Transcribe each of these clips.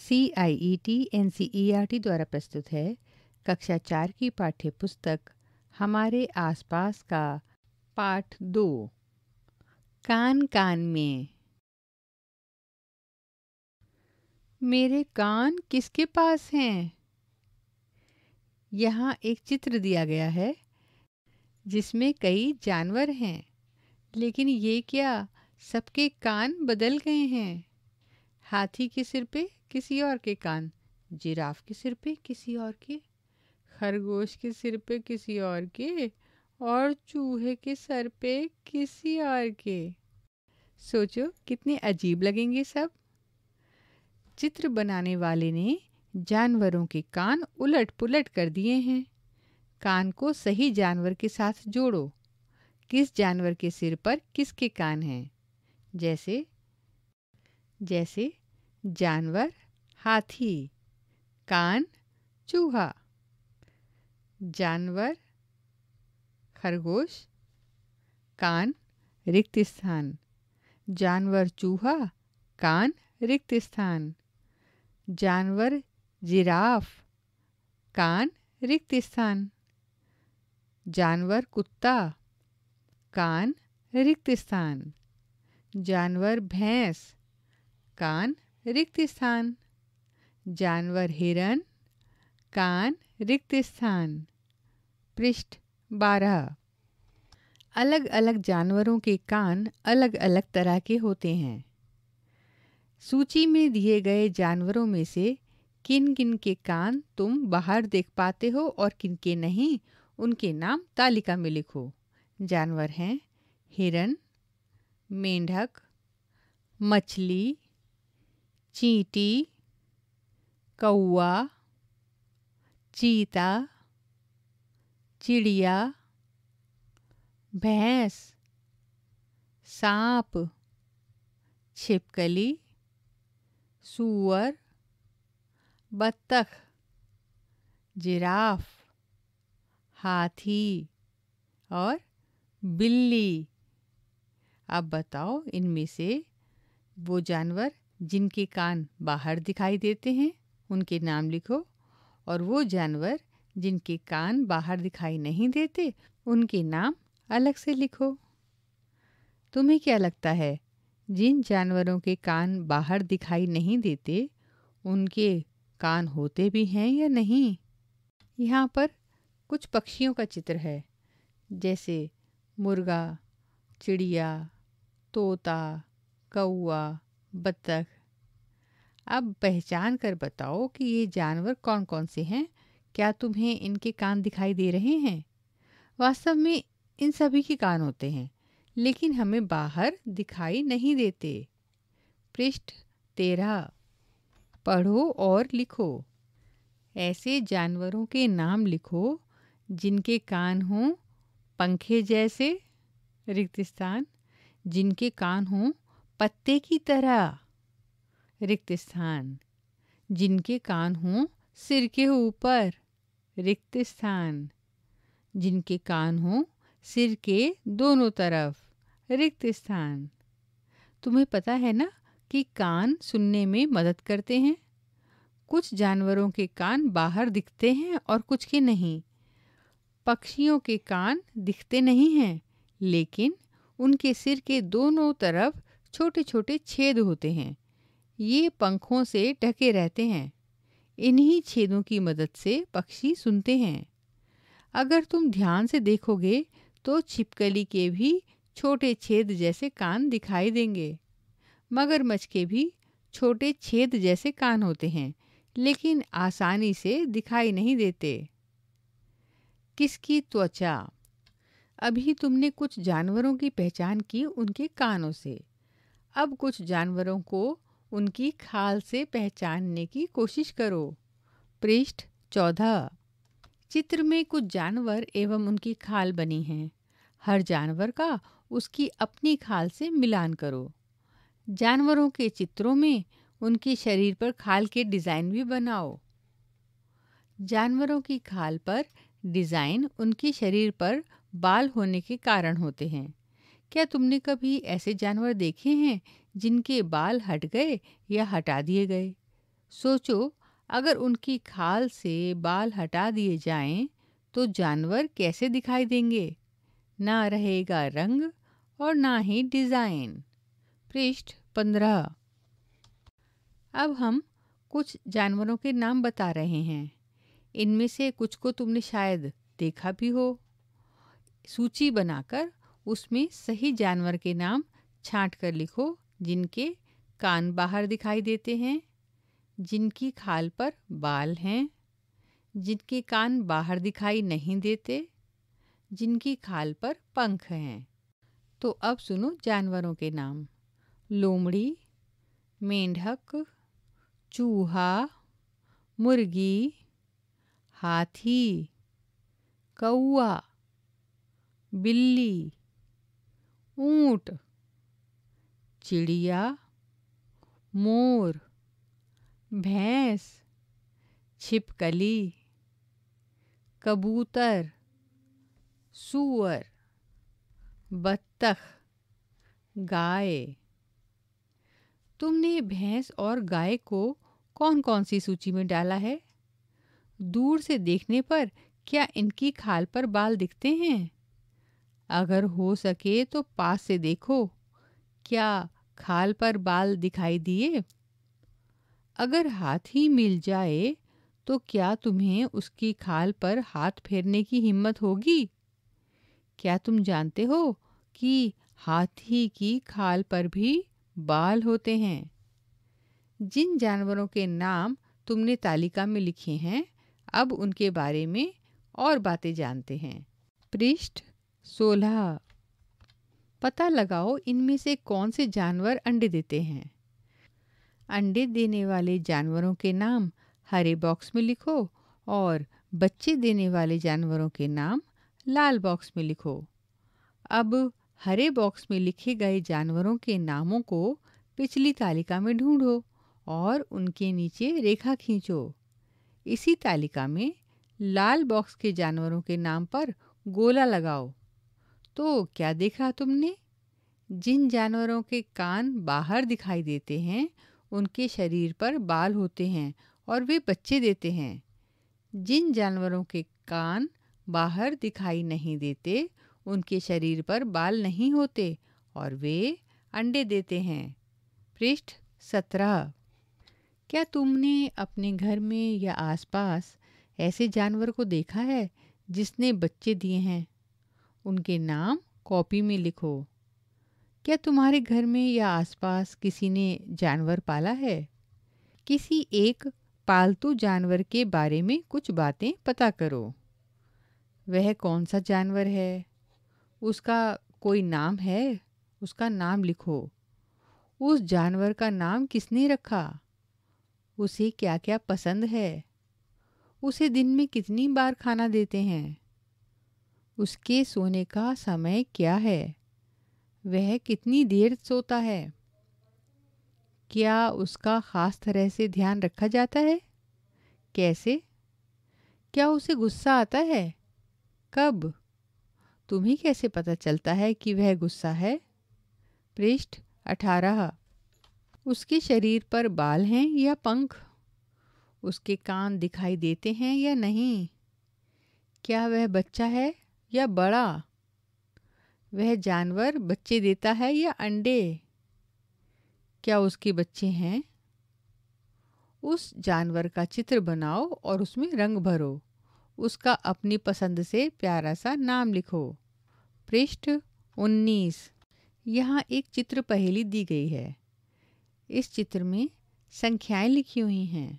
C I E T N C E R T द्वारा प्रस्तुत है कक्षा चार की पाठ्य पुस्तक हमारे आसपास का पाठ दो कान कान में मेरे कान किसके पास हैं यहाँ एक चित्र दिया गया है जिसमें कई जानवर हैं लेकिन ये क्या सबके कान बदल गए हैं हाथी के सिर पे किसी और के कान जिराफ के सिर पे किसी और के खरगोश के सिर पे किसी और के और चूहे के सर पे किसी और के सोचो कितने अजीब लगेंगे सब चित्र बनाने वाले ने जानवरों के कान उलट पुलट कर दिए हैं कान को सही जानवर के साथ जोड़ो किस जानवर के सिर पर किसके कान हैं जैसे जैसे जानवर हाथी कान चूहा जानवर खरगोश कान रिक्त स्थान जानवर चूहा कान रिक्त स्थान जानवर जिराफ कान रिक्त स्थान जानवर कुत्ता कान रिक्त स्थान जानवर भैंस कान रिक्त स्थान जानवर हिरन कान रिक्त स्थान पृष्ठ बारह अलग अलग जानवरों के कान अलग अलग तरह के होते हैं सूची में दिए गए जानवरों में से किन किन के कान तुम बाहर देख पाते हो और किन के नहीं उनके नाम तालिका में लिखो जानवर हैं हिरण मेंढक मछली चींटी कौआ चीता चिड़िया भैंस सांप छिपकली सुअर बत्तख जिराफ हाथी और बिल्ली अब बताओ इनमें से वो जानवर जिनके कान बाहर दिखाई देते हैं उनके नाम लिखो और वो जानवर जिनके कान बाहर दिखाई नहीं देते उनके नाम अलग से लिखो तुम्हें क्या लगता है जिन जानवरों के कान बाहर दिखाई नहीं देते उनके कान होते भी हैं या नहीं यहाँ पर कुछ पक्षियों का चित्र है जैसे मुर्गा चिड़िया तोता कौआ बत्तख अब पहचान कर बताओ कि ये जानवर कौन कौन से हैं क्या तुम्हें इनके कान दिखाई दे रहे हैं वास्तव में इन सभी के कान होते हैं लेकिन हमें बाहर दिखाई नहीं देते पृष्ठ तेरह पढ़ो और लिखो ऐसे जानवरों के नाम लिखो जिनके कान हों पंखे जैसे रिक्त स्थान जिनके कान हों पत्ते की तरह रिक्त स्थान जिनके कान हों सिर के ऊपर रिक्त स्थान जिनके कान हों सिर के दोनों तरफ रिक्त स्थान तुम्हें पता है ना कि कान सुनने में मदद करते हैं कुछ जानवरों के कान बाहर दिखते हैं और कुछ के नहीं पक्षियों के कान दिखते नहीं हैं लेकिन उनके सिर के दोनों तरफ छोटे छोटे छेद होते हैं ये पंखों से ढके रहते हैं इन्हीं छेदों की मदद से पक्षी सुनते हैं अगर तुम ध्यान से देखोगे तो छिपकली के भी छोटे छेद जैसे कान दिखाई देंगे मगरमच्छ के भी छोटे छेद जैसे कान होते हैं लेकिन आसानी से दिखाई नहीं देते किसकी त्वचा अभी तुमने कुछ जानवरों की पहचान की उनके कानों से अब कुछ जानवरों को उनकी खाल से पहचानने की कोशिश करो पृष्ठ चौदह चित्र में कुछ जानवर एवं उनकी खाल बनी हैं हर जानवर का उसकी अपनी खाल से मिलान करो जानवरों के चित्रों में उनके शरीर पर खाल के डिज़ाइन भी बनाओ जानवरों की खाल पर डिज़ाइन उनके शरीर पर बाल होने के कारण होते हैं क्या तुमने कभी ऐसे जानवर देखे हैं जिनके बाल हट गए या हटा दिए गए सोचो अगर उनकी खाल से बाल हटा दिए जाएं तो जानवर कैसे दिखाई देंगे ना रहेगा रंग और ना ही डिज़ाइन पृष्ठ पंद्रह अब हम कुछ जानवरों के नाम बता रहे हैं इनमें से कुछ को तुमने शायद देखा भी हो सूची बनाकर उसमें सही जानवर के नाम छांट कर लिखो जिनके कान बाहर दिखाई देते हैं जिनकी खाल पर बाल हैं जिनके कान बाहर दिखाई नहीं देते जिनकी खाल पर पंख हैं तो अब सुनो जानवरों के नाम लोमड़ी मेंढक चूहा मुर्गी हाथी कौआ बिल्ली ऊंट चिड़िया मोर भैंस छिपकली कबूतर सुअर बत्तख गाय तुमने भैंस और गाय को कौन कौन सी सूची में डाला है दूर से देखने पर क्या इनकी खाल पर बाल दिखते हैं अगर हो सके तो पास से देखो क्या खाल पर बाल दिखाई दिए अगर हाथी मिल जाए तो क्या तुम्हें उसकी खाल पर हाथ फेरने की हिम्मत होगी क्या तुम जानते हो कि हाथी की खाल पर भी बाल होते हैं जिन जानवरों के नाम तुमने तालिका में लिखे हैं अब उनके बारे में और बातें जानते हैं पृष्ठ सोलह पता लगाओ इनमें से कौन से जानवर अंडे देते हैं अंडे देने वाले जानवरों के नाम हरे बॉक्स में लिखो और बच्चे देने वाले जानवरों के नाम लाल बॉक्स में लिखो अब हरे बॉक्स में लिखे गए जानवरों के नामों को पिछली तालिका में ढूंढो और उनके नीचे रेखा खींचो इसी तालिका में लाल बॉक्स के जानवरों के नाम पर गोला लगाओ तो क्या देखा तुमने जिन जानवरों के कान बाहर दिखाई देते हैं उनके शरीर पर बाल होते हैं और वे बच्चे देते हैं जिन जानवरों के कान बाहर दिखाई नहीं देते उनके शरीर पर बाल नहीं होते और वे अंडे देते हैं पृष्ठ सत्रह क्या तुमने अपने घर में या आसपास ऐसे जानवर को देखा है जिसने बच्चे दिए हैं उनके नाम कॉपी में लिखो क्या तुम्हारे घर में या आसपास किसी ने जानवर पाला है किसी एक पालतू जानवर के बारे में कुछ बातें पता करो वह कौन सा जानवर है उसका कोई नाम है उसका नाम लिखो उस जानवर का नाम किसने रखा उसे क्या क्या पसंद है उसे दिन में कितनी बार खाना देते हैं उसके सोने का समय क्या है वह कितनी देर सोता है क्या उसका ख़ास तरह से ध्यान रखा जाता है कैसे क्या उसे गुस्सा आता है कब तुम्हें कैसे पता चलता है कि वह गुस्सा है पृष्ठ अठारह उसके शरीर पर बाल हैं या पंख उसके कान दिखाई देते हैं या नहीं क्या वह बच्चा है या बड़ा वह जानवर बच्चे देता है या अंडे क्या उसके बच्चे हैं उस जानवर का चित्र बनाओ और उसमें रंग भरो उसका अपनी पसंद से प्यारा सा नाम लिखो पृष्ठ उन्नीस यहाँ एक चित्र पहेली दी गई है इस चित्र में संख्याएं लिखी हुई हैं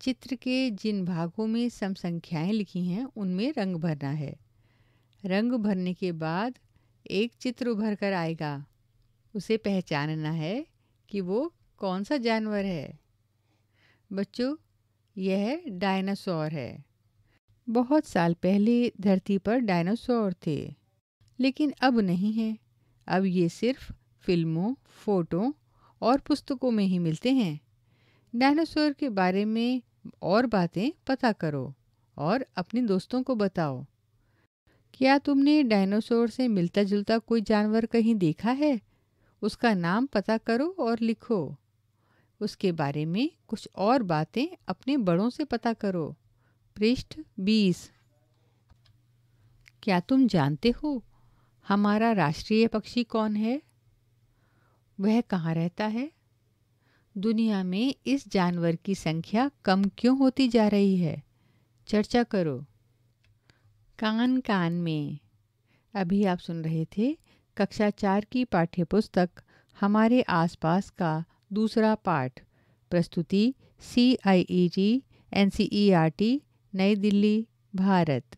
चित्र के जिन भागों में सम संख्याएं लिखी हैं उनमें रंग भरना है रंग भरने के बाद एक चित्र उभर कर आएगा उसे पहचानना है कि वो कौन सा जानवर है बच्चों यह डायनासोर है बहुत साल पहले धरती पर डायनासोर थे लेकिन अब नहीं है अब ये सिर्फ फिल्मों फ़ोटो और पुस्तकों में ही मिलते हैं डायनासोर के बारे में और बातें पता करो और अपने दोस्तों को बताओ क्या तुमने डायनासोर से मिलता जुलता कोई जानवर कहीं देखा है उसका नाम पता करो और लिखो उसके बारे में कुछ और बातें अपने बड़ों से पता करो पृष्ठ बीस क्या तुम जानते हो हमारा राष्ट्रीय पक्षी कौन है वह कहाँ रहता है दुनिया में इस जानवर की संख्या कम क्यों होती जा रही है चर्चा करो कान कान में अभी आप सुन रहे थे कक्षा चार की पाठ्य पुस्तक हमारे आसपास का दूसरा पाठ प्रस्तुति C I E G N C E R T Nai Delhi Bharat